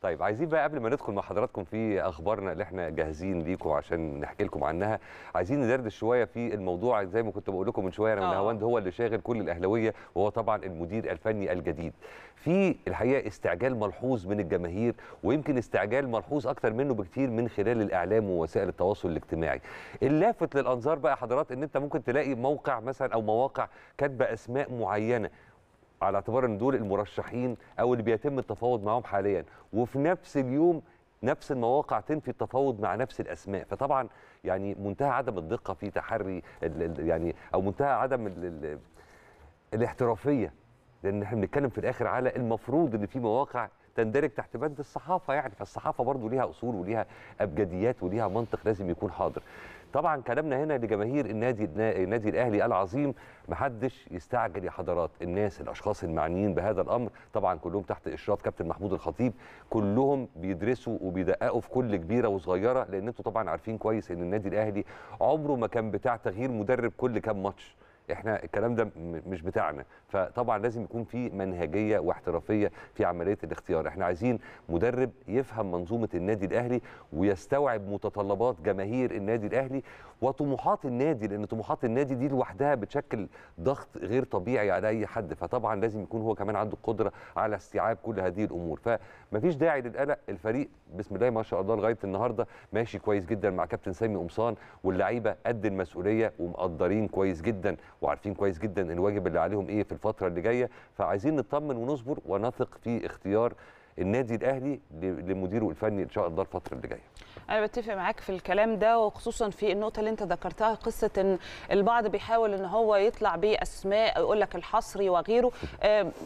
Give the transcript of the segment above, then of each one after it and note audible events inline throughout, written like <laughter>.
طيب عايزين بقى قبل ما ندخل مع حضراتكم في اخبارنا اللي احنا جاهزين ليكم عشان نحكي لكم عنها عايزين ندردش شويه في الموضوع زي ما كنت بقول لكم من شويه آه. ان هوند هو اللي شاغل كل الاهلاويه وهو طبعا المدير الفني الجديد في الحقيقه استعجال ملحوظ من الجماهير ويمكن استعجال ملحوظ اكتر منه بكتير من خلال الاعلام ووسائل التواصل الاجتماعي اللافت للانظار بقى حضرات ان انت ممكن تلاقي موقع مثلا او مواقع كاتبه اسماء معينه على اعتبار ان دول المرشحين او اللي بيتم التفاوض معاهم حاليا وفي نفس اليوم نفس المواقع تنفي التفاوض مع نفس الاسماء فطبعا يعني منتهى عدم الدقه في تحري يعني او منتهى عدم الـ الـ الاحترافيه لان احنا بنتكلم في الاخر على المفروض ان في مواقع تندرج تحت بند الصحافه يعني فالصحافه برضو ليها اصول وليها ابجديات وليها منطق لازم يكون حاضر طبعا كلامنا هنا لجماهير النادي النادي الاهلي العظيم محدش يستعجل يا حضرات الناس الاشخاص المعنيين بهذا الامر طبعا كلهم تحت اشراف كابتن محمود الخطيب كلهم بيدرسوا وبيدققوا في كل كبيره وصغيره لان انتوا طبعا عارفين كويس ان النادي الاهلي عمره ما كان بتاع تغيير مدرب كل كام ماتش احنا الكلام ده مش بتاعنا فطبعا لازم يكون في منهجيه واحترافيه في عمليه الاختيار احنا عايزين مدرب يفهم منظومه النادي الاهلي ويستوعب متطلبات جماهير النادي الاهلي وطموحات النادي لان طموحات النادي دي لوحدها بتشكل ضغط غير طبيعي على اي حد فطبعا لازم يكون هو كمان عنده القدره على استيعاب كل هذه الامور فمفيش داعي للقلق الفريق بسم الله ما شاء الله لغايه النهارده ماشي كويس جدا مع كابتن سامي قمصان واللعيبه قد المسؤوليه ومقدرين كويس جدا وعارفين كويس جدا الواجب اللي عليهم ايه في الفتره اللي جايه فعايزين نطمن ونصبر ونثق في اختيار النادي الاهلي لمديره الفني ان شاء الله الفتره اللي جايه انا بتفق معاك في الكلام ده وخصوصا في النقطه اللي انت ذكرتها قصه ان البعض بيحاول ان هو يطلع باسماء يقول لك الحصري وغيره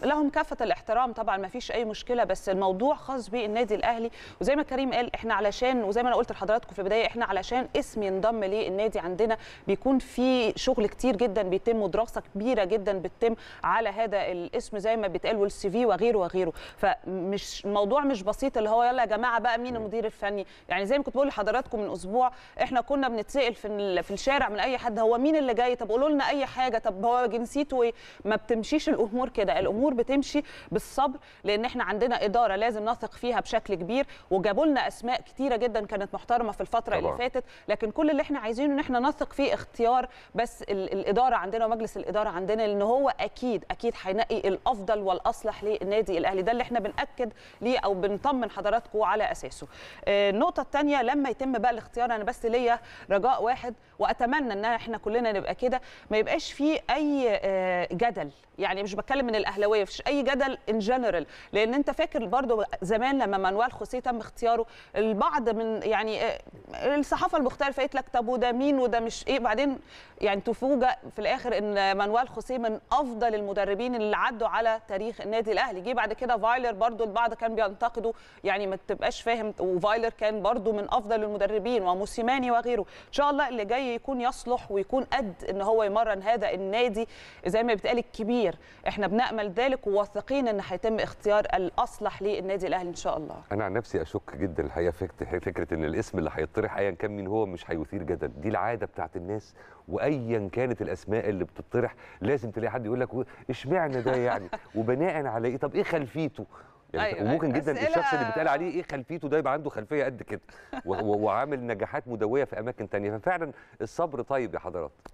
لهم كافه الاحترام طبعا ما فيش اي مشكله بس الموضوع خاص بالنادي الاهلي وزي ما كريم قال احنا علشان وزي ما انا قلت لحضراتكم في البدايه احنا علشان اسم ينضم للنادي عندنا بيكون في شغل كتير جدا بيتم ودراسه كبيره جدا بتتم على هذا الاسم زي ما بيتقال والسي في وغيره وغيره فمش الموضوع موضوع مش بسيط اللي هو يلا يا جماعه بقى مين المدير الفني يعني زي ما كنت بقول لحضراتكم من اسبوع احنا كنا بنتسال في في الشارع من اي حد هو مين اللي جاي طب قولوا لنا اي حاجه طب هو جنسيته ايه ما بتمشيش الامور كده الامور بتمشي بالصبر لان احنا عندنا اداره لازم نثق فيها بشكل كبير وجابوا لنا اسماء كتيره جدا كانت محترمه في الفتره طبعا. اللي فاتت لكن كل اللي احنا عايزينه ان احنا نثق في اختيار بس الاداره عندنا ومجلس الاداره عندنا لان هو اكيد اكيد هينقي الافضل والاصلح للنادي الاهلي ده اللي احنا بناكد ليه او بنطمن حضراتكم على اساسه آه، النقطه الثانيه لما يتم بقى الاختيار انا بس ليا رجاء واحد واتمنى ان احنا كلنا نبقى كده ما يبقاش في اي آه، جدل يعني مش بتكلم من الاهلاويه مفيش اي جدل ان جنرال لان انت فاكر برضو زمان لما مانويل خوسيه تم اختياره البعض من يعني آه، الصحافه المختلفه قالت لك طب وده مين وده مش ايه بعدين يعني تفوجئ في الاخر ان مانويل خوسيه من افضل المدربين اللي عدوا على تاريخ النادي الاهلي جه بعد كده فايلر برضو البعض النهارده كان بينتقده يعني ما تبقاش فاهم وفايلر كان برده من افضل المدربين وموسيماني وغيره ان شاء الله اللي جاي يكون يصلح ويكون قد ان هو يمرن هذا النادي زي ما بيتقال الكبير احنا بنامل ذلك وواثقين ان هيتم اختيار الاصلح للنادي الاهلي ان شاء الله انا عن نفسي اشك جدا الحقيقه فكره ان الاسم اللي هيطرح ايا كان مين هو مش هيثير جدل دي العاده بتاعت الناس وايا كانت الاسماء اللي بتطرح لازم تلاقي حد يقول لك اشمعنى ده يعني <laughs> وبناء على ايه طب ايه خلفيته يعني أيوة وممكن أيوة جدا أسئلة... الشخص اللي بيتقال عليه ايه خلفيته ده يبقى عنده خلفيه قد كده <laughs> وعامل نجاحات مدويه في اماكن ثانيه ففعلا الصبر طيب يا حضرات